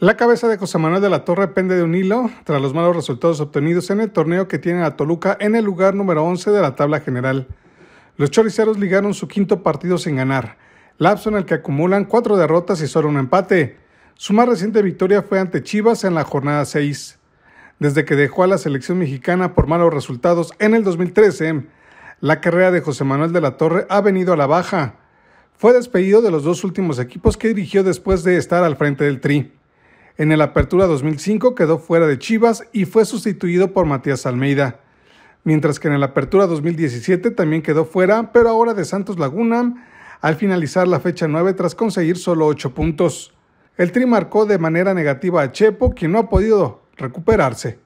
La cabeza de José Manuel de la Torre pende de un hilo tras los malos resultados obtenidos en el torneo que tiene a Toluca en el lugar número 11 de la tabla general. Los choriceros ligaron su quinto partido sin ganar, lapso en el que acumulan cuatro derrotas y solo un empate. Su más reciente victoria fue ante Chivas en la jornada 6. Desde que dejó a la selección mexicana por malos resultados en el 2013, la carrera de José Manuel de la Torre ha venido a la baja. Fue despedido de los dos últimos equipos que dirigió después de estar al frente del Tri. En el Apertura 2005 quedó fuera de Chivas y fue sustituido por Matías Almeida, mientras que en el Apertura 2017 también quedó fuera, pero ahora de Santos Laguna, al finalizar la fecha 9 tras conseguir solo 8 puntos. El Tri marcó de manera negativa a Chepo, quien no ha podido recuperarse.